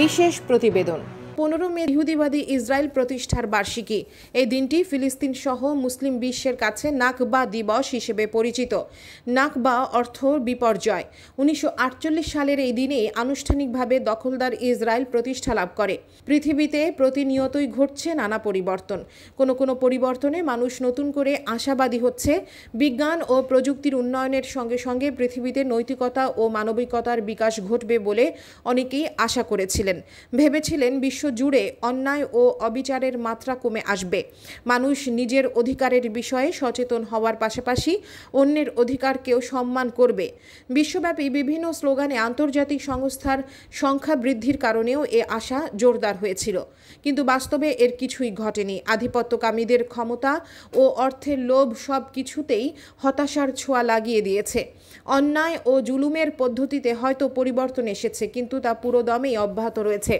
বিশেষ প্রতিবেদন পনেরো মে ইহুদিবাদী ইসরায়েল প্রতিষ্ঠার বার্ষিকী এই দিনটি ফিলিস্তিন সহ মুসলিম বিশ্বের কাছে নাকবা দিবস হিসেবে পরিচিত নাকবা অর্থ বিপর্যয় উনিশশো সালের এই দিনে আনুষ্ঠানিকভাবে দখলদার ইসরায়েল প্রতিষ্ঠা লাভ করে পৃথিবীতে প্রতিনিয়তই ঘটছে নানা পরিবর্তন কোনো কোনো পরিবর্তনে মানুষ নতুন করে আশাবাদী হচ্ছে বিজ্ঞান ও প্রযুক্তির উন্নয়নের সঙ্গে সঙ্গে পৃথিবীতে নৈতিকতা ও মানবিকতার বিকাশ ঘটবে বলে অনেকেই আশা করেছিলেন ভেবেছিলেন বিশ্ব জুড়ে অন্যায় ও অবিচারের মাত্রা কমে আসবে মানুষ নিজের অধিকারের বিষয়ে সচেতন হওয়ার পাশাপাশি অন্যের অধিকারকেও সম্মান করবে বিশ্বব্যাপী বিভিন্ন স্লোগানে আন্তর্জাতিক সংস্থার সংখ্যা বৃদ্ধির কারণেও এ আশা জোরদার হয়েছিল কিন্তু বাস্তবে এর কিছুই ঘটেনি আধিপত্যকামীদের ক্ষমতা ও অর্থের লোভ সব কিছুতেই হতাশার ছোঁয়া লাগিয়ে দিয়েছে অন্যায় ও জুলুমের পদ্ধতিতে হয়তো পরিবর্তন এসেছে কিন্তু তা পুরোদমেই অব্যাহত রয়েছে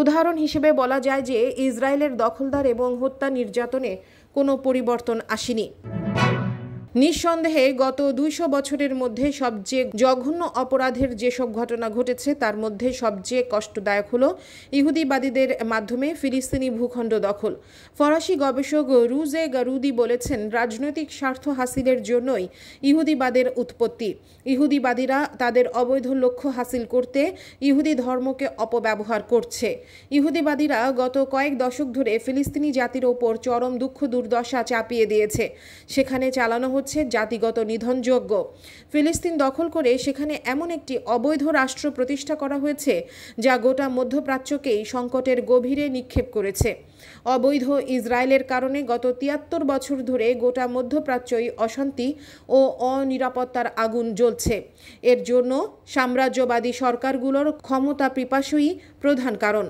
উদাহরণ হিসেবে বলা যায় যে ইসরায়েলের দখলদার এবং হত্যা নির্যাতনে কোনো পরিবর্তন আসেনি নিঃসন্দেহে গত দুইশো বছরের মধ্যে সবচেয়ে জঘন্য অপরাধের যেসব ঘটনা ঘটেছে তার মধ্যে সবচেয়ে কষ্টদায়ক হল ইহুদিবাদীদের মাধ্যমে ফিলিস্তিনি ভূখণ্ড দখল ফরাসি গবেষক রুজে গারুদি বলেছেন রাজনৈতিক স্বার্থ হাসিলের জন্যই ইহুদিবাদের উৎপত্তি ইহুদিবাদীরা তাদের অবৈধ লক্ষ্য হাসিল করতে ইহুদি ধর্মকে অপব্যবহার করছে ইহুদিবাদীরা গত কয়েক দশক ধরে ফিলিস্তিনি জাতির ওপর চরম দুঃখ দুর্দশা চাপিয়ে দিয়েছে সেখানে চালানো হচ্ছে জাতিগত নিধনযোগ্য ফিলিস্তিন দখল করে সেখানে এমন একটি অবৈধ রাষ্ট্র প্রতিষ্ঠা করা হয়েছে যা গোটা মধ্যপ্রাচ্যকেই সংকটের গভীরে নিক্ষেপ করেছে অবৈধ ইসরায়েলের কারণে গত তিয়াত্তর বছর ধরে গোটা মধ্যপ্রাচ্যই অশান্তি ও অনিরাপত্তার আগুন জ্বলছে এর জন্য সাম্রাজ্যবাদী সরকারগুলোর ক্ষমতা পিপাসুই প্রধান কারণ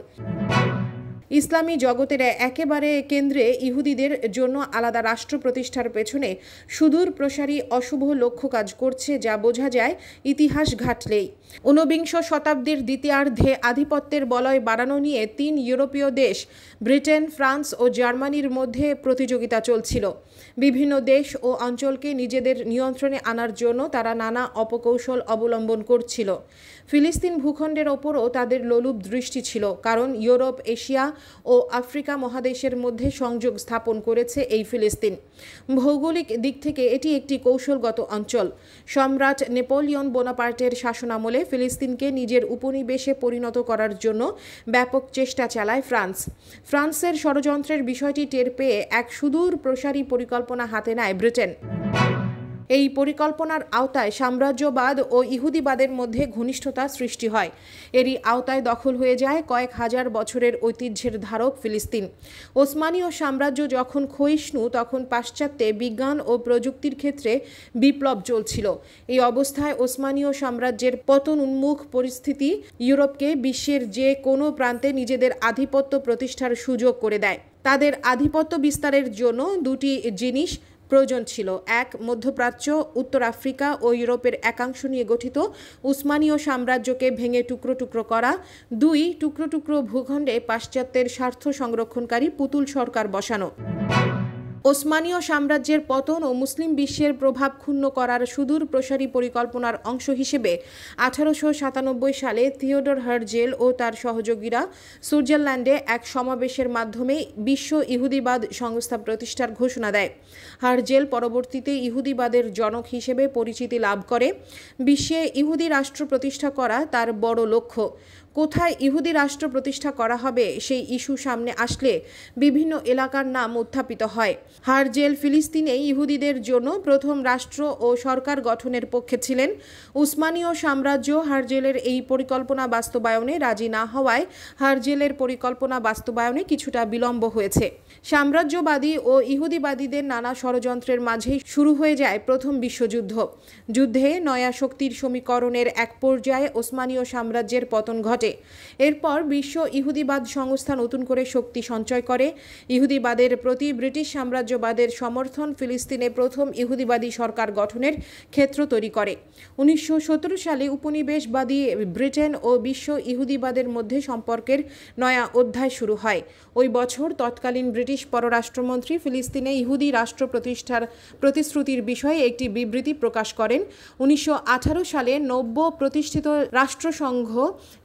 ইসলামী জগতের একেবারে কেন্দ্রে ইহুদিদের জন্য আলাদা রাষ্ট্র প্রতিষ্ঠার পেছনে সুদূর প্রসারী অশুভ লক্ষ্য কাজ করছে যা বোঝা যায় ইতিহাস ঘাটলেই ঊনবিংশ শতাব্দীর দ্বিতীয়ার্ধে আধিপত্যের বলয় বাড়ানো নিয়ে তিন ইউরোপীয় দেশ ব্রিটেন ফ্রান্স ও জার্মানির মধ্যে প্রতিযোগিতা চলছিল বিভিন্ন দেশ ও অঞ্চলকে নিজেদের নিয়ন্ত্রণে আনার জন্য তারা নানা অপকৌশল অবলম্বন করছিল ফিলিস্তিন ভূখণ্ডের ওপরও তাদের লোলুপ দৃষ্টি ছিল কারণ ইউরোপ এশিয়া ও আফ্রিকা মহাদেশের মধ্যে সংযোগ স্থাপন করেছে এই ফিলিস্তিন ভৌগোলিক দিক থেকে এটি একটি কৌশলগত অঞ্চল সম্রাট নেপোলিয়ন বোনাপার্টের শাসনামলে ফিলিস্তিনকে নিজের উপনিবেশে পরিণত করার জন্য ব্যাপক চেষ্টা চালায় ফ্রান্স ফ্রান্সের ষড়যন্ত্রের বিষয়টি টের পেয়ে এক সুদূর প্রসারী পরিকল্পনা হাতে নেয় ব্রিটেন এই পরিকল্পনার আওতায় সাম্রাজ্যবাদ ও ইহুদিবাদের মধ্যে ঘনিষ্ঠতা সৃষ্টি হয় এরই আওতায় দখল হয়ে যায় কয়েক হাজার বছরের ঐতিহ্যের ধারক ফিলিস্তিন ওসমানীয় সাম্রাজ্য যখন ক্ষয়িষ্ণু তখন পাশ্চাত্যে বিজ্ঞান ও প্রযুক্তির ক্ষেত্রে বিপ্লব চলছিল এই অবস্থায় ওসমানীয় সাম্রাজ্যের পতন উন্মুখ পরিস্থিতি ইউরোপকে বিশ্বের যে কোনো প্রান্তে নিজেদের আধিপত্য প্রতিষ্ঠার সুযোগ করে দেয় তাদের আধিপত্য বিস্তারের জন্য দুটি জিনিস প্রয়োজন ছিল এক মধ্যপ্রাচ্য উত্তর আফ্রিকা ও ইউরোপের একাংশ নিয়ে গঠিত উসমানীয় সাম্রাজ্যকে ভেঙে টুকরো টুকরো করা দুই টুকরো টুকরো ভূখণ্ডে পাশ্চাত্যের স্বার্থ সংরক্ষণকারী পুতুল সরকার বসানো ওসমানীয় সাম্রাজ্যের পতন ও মুসলিম বিশ্বের প্রভাব ক্ষুণ্ণ করার সুদূর প্রসারী পরিকল্পনার অংশ হিসেবে আঠারোশো সাতানব্বই সালে থিওডর হার্জেল ও তার সহযোগীরা সুইজারল্যান্ডে এক সমাবেশের মাধ্যমে বিশ্ব ইহুদিবাদ সংস্থা প্রতিষ্ঠার ঘোষণা দেয় হার্জেল পরবর্তীতে ইহুদিবাদের জনক হিসেবে পরিচিতি লাভ করে বিশ্বে ইহুদি রাষ্ট্র প্রতিষ্ঠা করা তার বড় লক্ষ্য কোথায় ইহুদি রাষ্ট্র প্রতিষ্ঠা করা হবে সেই ইস্যু সামনে আসলে বিভিন্ন এলাকার নাম উত্থাপিত হয় হারজেল ফিলিস্তিনে ইহুদিদের জন্য প্রথম রাষ্ট্র ও সরকার গঠনের পক্ষে ছিলেন উসমানীয় সাম্রাজ্য হারজেলের এই পরিকল্পনা বাস্তবায়নে রাজি না হওয়ায় হারজেলের পরিকল্পনা বাস্তবায়নে কিছুটা বিলম্ব হয়েছে সাম্রাজ্যবাদী ও ইহুদিবাদীদের নানা ষড়যন্ত্রের মাঝেই শুরু হয়ে যায় প্রথম বিশ্বযুদ্ধ যুদ্ধে নয়া শক্তির সমীকরণের এক পর্যায়ে ওসমানীয় সাম্রাজ্যের পতন ঘটে ঘটে এরপর বিশ্ব ইহুদিবাদ সংস্থা নতুন করে শক্তি সঞ্চয় করে ইহুদিবাদের প্রতি ব্রিটিশ সাম্রাজ্যবাদের সমর্থন ফিলিস্তিনে প্রথম ইহুদিবাদী সরকার গঠনের ক্ষেত্র তৈরি করে উনিশশো সালে উপনিবেশবাদী ব্রিটেন ও বিশ্ব ইহুদিবাদের মধ্যে সম্পর্কের নয়া অধ্যায় শুরু হয় ওই বছর তৎকালীন ব্রিটিশ পররাষ্ট্রমন্ত্রী ফিলিস্তিনে ইহুদি রাষ্ট্র প্রতিষ্ঠার প্রতিশ্রুতির বিষয়ে একটি বিবৃতি প্রকাশ করেন উনিশশো সালে নব্য প্রতিষ্ঠিত রাষ্ট্রসংঘ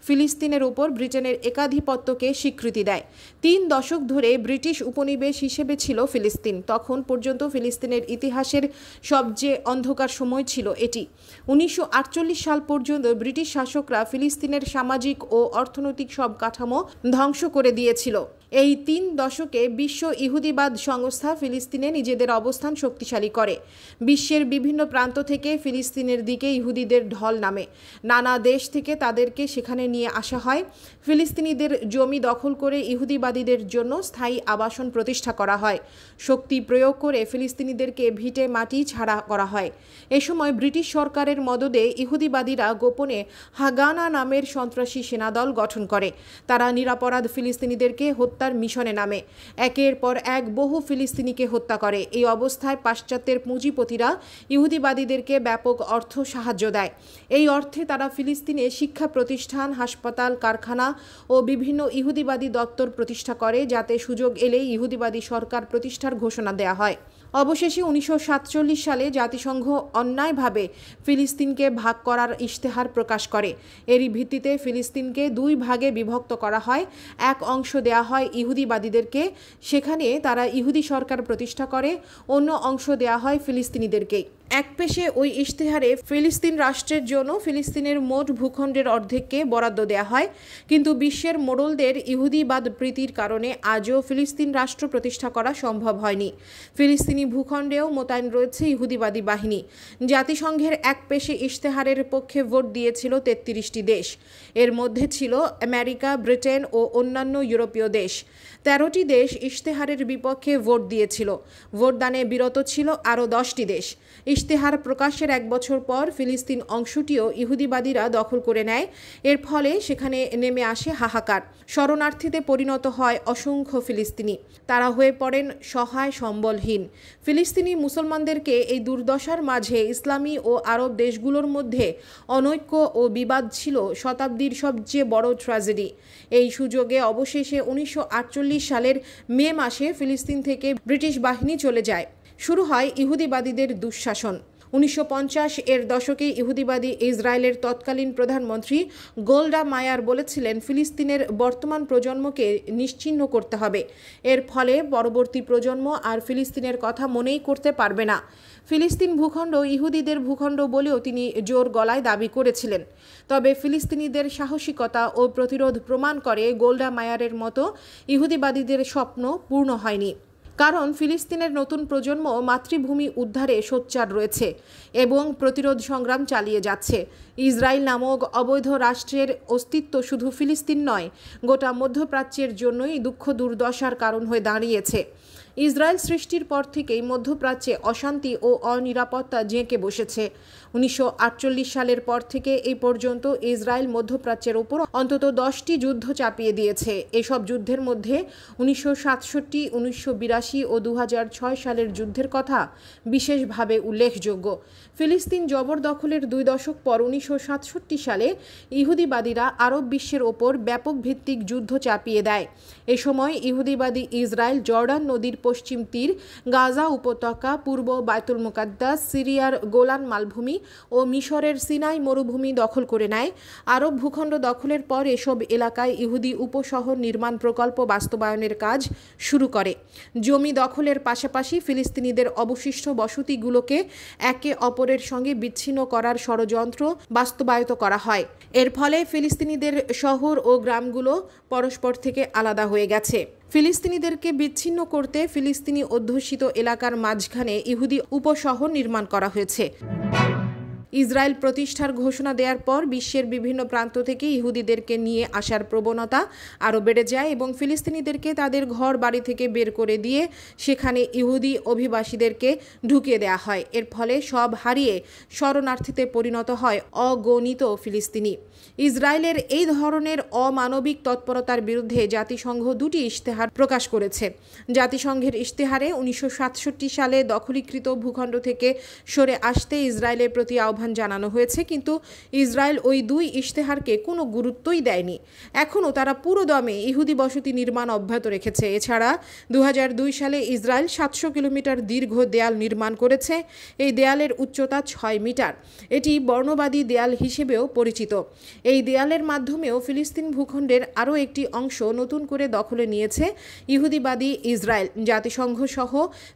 ফিলি ফিলিস্তিনের উপর ব্রিটেনের একাধিপত্যকে স্বীকৃতি দেয় তিন দশক ধরে ব্রিটিশ উপনিবেশ হিসেবে ছিল ফিলিস্তিন তখন পর্যন্ত ফিলিস্তিনের ইতিহাসের সবচেয়ে অন্ধকার সময় ছিল এটি উনিশশো সাল পর্যন্ত ব্রিটিশ শাসকরা ফিলিস্তিনের সামাজিক ও অর্থনৈতিক সব কাঠামো ধ্বংস করে দিয়েছিল এই তিন দশকে বিশ্ব ইহুদিবাদ সংস্থা ফিলিস্তিনে নিজেদের অবস্থান শক্তিশালী করে বিশ্বের বিভিন্ন প্রান্ত থেকে ফিলিস্তিনের দিকে ইহুদিদের ঢল নামে নানা দেশ থেকে তাদেরকে সেখানে নিয়ে আসা হয় ফিলিস্তিনিদের জমি দখল করে ইহুদিবাদীদের জন্য স্থায়ী আবাসন প্রতিষ্ঠা করা হয় শক্তি প্রয়োগ করে ফিলিস্তিনিদেরকে ভিটে মাটি ছাড়া করা হয় এ সময় ব্রিটিশ সরকারের মদদে ইহুদিবাদীরা গোপনে হাগানা নামের সন্ত্রাসী সেনাদল গঠন করে তারা নিরাপরাধ ফিলিস্তিনিদেরকে হত্যা হত্যার মিশনে নামে একের পর এক বহু ফিলিস্তিনিকে হত্যা করে এই অবস্থায় পাশ্চাত্যের পুঁজিপতিরা ইহুদিবাদীদেরকে ব্যাপক অর্থ সাহায্য দেয় এই অর্থে তারা ফিলিস্তিনে শিক্ষা প্রতিষ্ঠান হাসপাতাল কারখানা ও বিভিন্ন ইহুদিবাদী দপ্তর প্রতিষ্ঠা করে যাতে সুযোগ এলে ইহুদিবাদী সরকার প্রতিষ্ঠার ঘোষণা দেয়া হয় অবশেষে উনিশশো সালে জাতিসংঘ অন্যায়ভাবে ফিলিস্তিনকে ভাগ করার ইশতেহার প্রকাশ করে এরই ভিত্তিতে ফিলিস্তিনকে দুই ভাগে বিভক্ত করা হয় এক অংশ দেয়া হয় ইহুদিবাদীদেরকে সেখানে তারা ইহুদি সরকার প্রতিষ্ঠা করে অন্য অংশ দেয়া হয় ফিলিস্তিনিদেরকেই এক পেশে ওই ইশতেহারে ফিলিস্তিন রাষ্ট্রের জন্য ফিলিস্তিনের মোট ভূখণ্ডের অর্ধেককে বরাদ্দ দেয়া হয় কিন্তু বিশ্বের মোড়লদের ইহুদিবাদ প্রীতির কারণে আজও ফিলিস্তিন রাষ্ট্র প্রতিষ্ঠা করা সম্ভব হয়নি ফিলিস্তিনি ভূখণ্ডেও মোতায়েন রয়েছে ইহুদিবাদী বাহিনী জাতিসংঘের এক পেশে ইশতেহারের পক্ষে ভোট দিয়েছিল তেত্রিশটি দেশ এর মধ্যে ছিল আমেরিকা ব্রিটেন ও অন্যান্য ইউরোপীয় দেশ তেরোটি দেশ ইশতেহারের বিপক্ষে ভোট দিয়েছিল ভোটদানে বিরত ছিল আরও দশটি দেশ ইশতেহার প্রকাশের এক বছর পর ফিলিস্তিন অংশটিও ইহুদিবাদীরা দখল করে নেয় এর ফলে সেখানে নেমে আসে হাহাকার শরণার্থীতে পরিণত হয় অসংখ্য ফিলিস্তিনি তারা হয়ে পড়েন সহায় সম্বলহীন ফিলিস্তিনি মুসলমানদেরকে এই দুর্দশার মাঝে ইসলামী ও আরব দেশগুলোর মধ্যে অনৈক্য ও বিবাদ ছিল শতাব্দীর সবচেয়ে বড় ট্র্যাজেডি এই সুযোগে অবশেষে উনিশশো সালের মে মাসে ফিলিস্তিন থেকে ব্রিটিশ বাহিনী চলে যায় শুরু হয় ইহুদিবাদীদের দুঃশাসন উনিশশো এর দশকে ইহুদিবাদী ইসরায়েলের তৎকালীন প্রধানমন্ত্রী গোল্ডা মায়ার বলেছিলেন ফিলিস্তিনের বর্তমান প্রজন্মকে নিশ্চিহ্ন করতে হবে এর ফলে পরবর্তী প্রজন্ম আর ফিলিস্তিনের কথা মনেই করতে পারবে না ফিলিস্তিন ভূখণ্ড ইহুদিদের ভূখণ্ড বলেও তিনি জোর গলায় দাবি করেছিলেন তবে ফিলিস্তিনিদের সাহসিকতা ও প্রতিরোধ প্রমাণ করে গোল্ডা মায়ারের মতো ইহুদিবাদীদের স্বপ্ন পূর্ণ হয়নি কারণ ফিলিস্তিনের নতুন প্রজন্ম মাতৃভূমি উদ্ধারে সোচ্চার রয়েছে এবং প্রতিরোধ সংগ্রাম চালিয়ে যাচ্ছে ইসরায়েল নামক অবৈধ রাষ্ট্রের অস্তিত্ব শুধু ফিলিস্তিন নয় গোটা মধ্যপ্রাচ্যের জন্যই দুঃখ দুর্দশার কারণ হয়ে দাঁড়িয়েছে ইসরায়েল সৃষ্টির পর থেকেই মধ্যপ্রাচ্যে অশান্তি ও অনিরাপত্তা জেঁকে বসেছে উনিশশো সালের পর থেকে এই পর্যন্ত ইসরায়েল মধ্যপ্রাচ্যের ওপর অন্তত দশটি যুদ্ধ চাপিয়ে দিয়েছে এসব যুদ্ধের মধ্যে উনিশশো সাতষট্টি উনিশশো বিরাশি ও দু সালের যুদ্ধের কথা বিশেষভাবে উল্লেখযোগ্য ফিলিস্তিন জবরদখলের দুই দশক পর উনিশশো সালে ইহুদিবাদীরা আরব বিশ্বের ওপর ব্যাপক ভিত্তিক যুদ্ধ চাপিয়ে দেয় এ সময় ইহুদিবাদী ইসরায়েল জর্ডান নদীর পশ্চিম তীর গাজা উপত্যকা পূর্ব বায়তুল মুকাদ্দাস সিরিয়ার গোলান মালভূমি ও মিশরের সিনাই মরুভূমি দখল করে নেয় আরব ভূখণ্ড দখলের পর এসব এলাকায় ইহুদি উপশহর নির্মাণ প্রকল্প বাস্তবায়নের কাজ শুরু করে জমি দখলের পাশাপাশি ফিলিস্তিনিদের অবশিষ্ট বসতিগুলোকে একে অপরের সঙ্গে বিচ্ছিন্ন করার ষড়যন্ত্র বাস্তবায়িত করা হয় এর ফলে ফিলিস্তিনিদের শহর ও গ্রামগুলো পরস্পর থেকে আলাদা হয়ে গেছে ফিলিস্তিনিদেরকে বিচ্ছিন্ন করতে ফিলিস্তিনি অধ্যুষিত এলাকার মাঝখানে ইহুদি উপশহর নির্মাণ করা হয়েছে ইসরায়েল প্রতিষ্ঠার ঘোষণা দেওয়ার পর বিশ্বের বিভিন্ন প্রান্ত থেকে ইহুদিদেরকে নিয়ে আসার প্রবণতা আরও বেড়ে যায় এবং ফিলিস্তিনিদেরকে তাদের ঘর বাড়ি থেকে বের করে দিয়ে সেখানে ইহুদি অভিবাসীদেরকে ঢুকিয়ে দেয়া হয় এর ফলে সব হারিয়ে শরণার্থীতে পরিণত হয় অগণিত ফিলিস্তিনি ইসরায়েলের এই ধরনের অমানবিক তৎপরতার বিরুদ্ধে জাতিসংঘ দুটি ইশতেহার প্রকাশ করেছে জাতিসংঘের ইশতেহারে উনিশশো সালে দখলীকৃত ভূখণ্ড থেকে সরে আসতে ইসরায়েলের প্রতি আহ্বান আহ্বান জানানো হয়েছে কিন্তু ইসরায়েল ওই দুই ইশতেহারকে কোনো গুরুত্বই দেয়নি এখনও তারা পুরো দমে ইহুদি বসতি নির্মাণ অব্যাহত রেখেছে এছাড়া দু সালে ইসরায়েল সাতশো কিলোমিটার দীর্ঘ দেয়াল নির্মাণ করেছে এই দেয়ালের উচ্চতা ছয় মিটার এটি বর্ণবাদী দেয়াল হিসেবেও পরিচিত এই দেয়ালের মাধ্যমেও ফিলিস্তিন ভূখণ্ডের আরও একটি অংশ নতুন করে দখলে নিয়েছে ইহুদিবাদী ইসরায়েল জাতিসংঘ সহ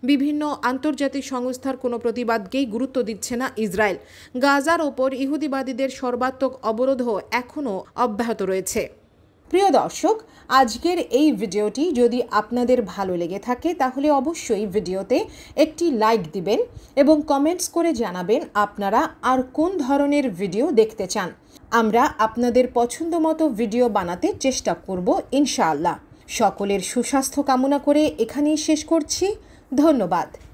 বিভিন্ন আন্তর্জাতিক সংস্থার কোনো প্রতিবাদকেই গুরুত্ব দিচ্ছে না ইসরায়েল গাজার ওপর ইহুদিবাদীদের সর্বাত্মক অবরোধও এখনও অব্যাহত রয়েছে প্রিয় দর্শক আজকের এই ভিডিওটি যদি আপনাদের ভালো লেগে থাকে তাহলে অবশ্যই ভিডিওতে একটি লাইক দিবেন এবং কমেন্টস করে জানাবেন আপনারা আর কোন ধরনের ভিডিও দেখতে চান আমরা আপনাদের পছন্দ মতো ভিডিও বানাতে চেষ্টা করব ইনশাআল্লাহ সকলের সুস্বাস্থ্য কামনা করে এখানেই শেষ করছি ধন্যবাদ